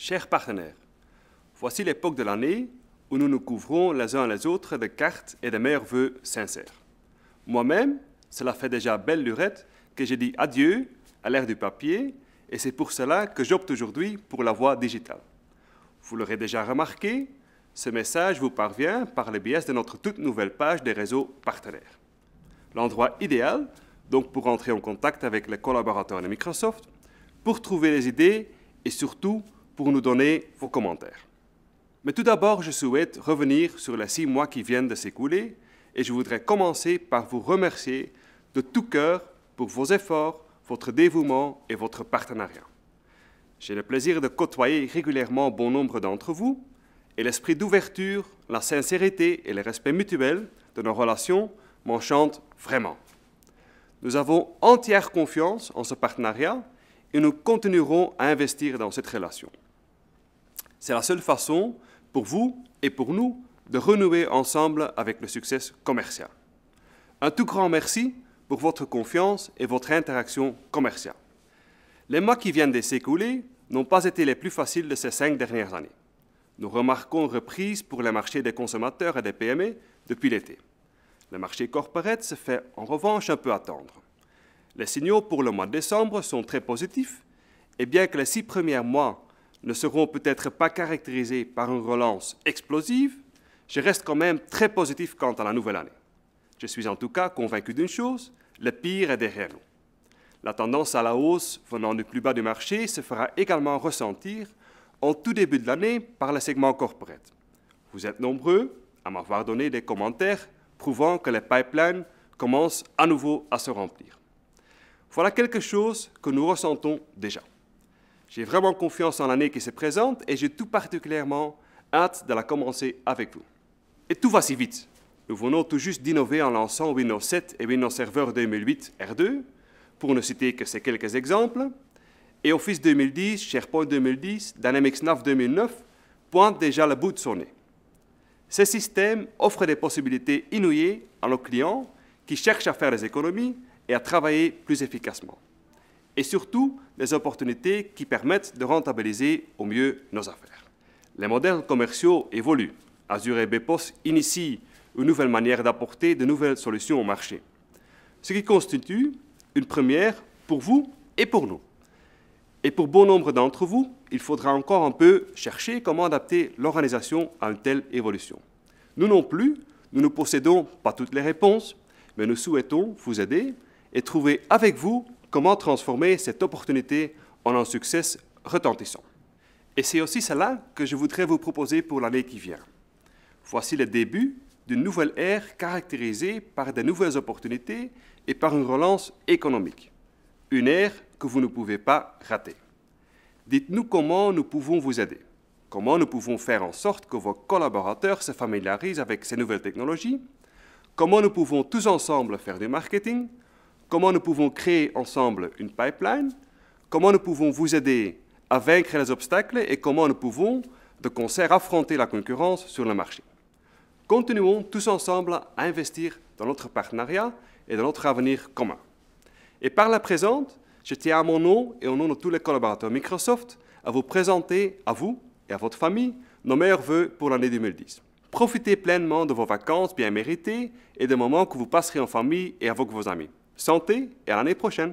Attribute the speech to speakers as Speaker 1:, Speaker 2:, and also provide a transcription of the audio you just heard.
Speaker 1: Chers partenaires, voici l'époque de l'année où nous nous couvrons les uns les autres de cartes et de meilleurs vœux sincères. Moi-même, cela fait déjà belle lurette que j'ai dit adieu à l'ère du papier et c'est pour cela que j'opte aujourd'hui pour la voie digitale. Vous l'aurez déjà remarqué, ce message vous parvient par le biais de notre toute nouvelle page des réseaux partenaires. L'endroit idéal, donc pour entrer en contact avec les collaborateurs de Microsoft, pour trouver les idées et surtout pour nous donner vos commentaires. Mais tout d'abord, je souhaite revenir sur les six mois qui viennent de s'écouler et je voudrais commencer par vous remercier de tout cœur pour vos efforts, votre dévouement et votre partenariat. J'ai le plaisir de côtoyer régulièrement bon nombre d'entre vous et l'esprit d'ouverture, la sincérité et le respect mutuel de nos relations m'enchantent vraiment. Nous avons entière confiance en ce partenariat et nous continuerons à investir dans cette relation. C'est la seule façon pour vous et pour nous de renouer ensemble avec le succès commercial. Un tout grand merci pour votre confiance et votre interaction commerciale. Les mois qui viennent de s'écouler n'ont pas été les plus faciles de ces cinq dernières années. Nous remarquons une reprise pour les marchés des consommateurs et des PME depuis l'été. Le marché corporate se fait en revanche un peu attendre. Les signaux pour le mois de décembre sont très positifs et bien que les six premiers mois ne seront peut-être pas caractérisées par une relance explosive, je reste quand même très positif quant à la nouvelle année. Je suis en tout cas convaincu d'une chose, le pire est derrière nous. La tendance à la hausse venant du plus bas du marché se fera également ressentir en tout début de l'année par le segment corporate. Vous êtes nombreux à m'avoir donné des commentaires prouvant que les pipelines commencent à nouveau à se remplir. Voilà quelque chose que nous ressentons déjà. J'ai vraiment confiance en l'année qui se présente et j'ai tout particulièrement hâte de la commencer avec vous. Et tout va si vite. Nous venons tout juste d'innover en lançant Windows 7 et Windows Server 2008 R2, pour ne citer que ces quelques exemples, et Office 2010, SharePoint 2010, Dynamics 9 2009 pointent déjà le bout de son nez. Ces systèmes offrent des possibilités inouïes à nos clients qui cherchent à faire des économies et à travailler plus efficacement et surtout des opportunités qui permettent de rentabiliser au mieux nos affaires. Les modèles commerciaux évoluent. Azure et Bepos initient une nouvelle manière d'apporter de nouvelles solutions au marché, ce qui constitue une première pour vous et pour nous. Et pour bon nombre d'entre vous, il faudra encore un peu chercher comment adapter l'organisation à une telle évolution. Nous non plus, nous ne possédons pas toutes les réponses, mais nous souhaitons vous aider et trouver avec vous Comment transformer cette opportunité en un succès retentissant Et c'est aussi cela que je voudrais vous proposer pour l'année qui vient. Voici le début d'une nouvelle ère caractérisée par de nouvelles opportunités et par une relance économique. Une ère que vous ne pouvez pas rater. Dites-nous comment nous pouvons vous aider. Comment nous pouvons faire en sorte que vos collaborateurs se familiarisent avec ces nouvelles technologies Comment nous pouvons tous ensemble faire du marketing comment nous pouvons créer ensemble une pipeline, comment nous pouvons vous aider à vaincre les obstacles et comment nous pouvons, de concert, affronter la concurrence sur le marché. Continuons tous ensemble à investir dans notre partenariat et dans notre avenir commun. Et par la présente, je tiens à mon nom et au nom de tous les collaborateurs Microsoft à vous présenter, à vous et à votre famille, nos meilleurs voeux pour l'année 2010. Profitez pleinement de vos vacances bien méritées et des moments que vous passerez en famille et avec vos amis. Santé et à l'année prochaine!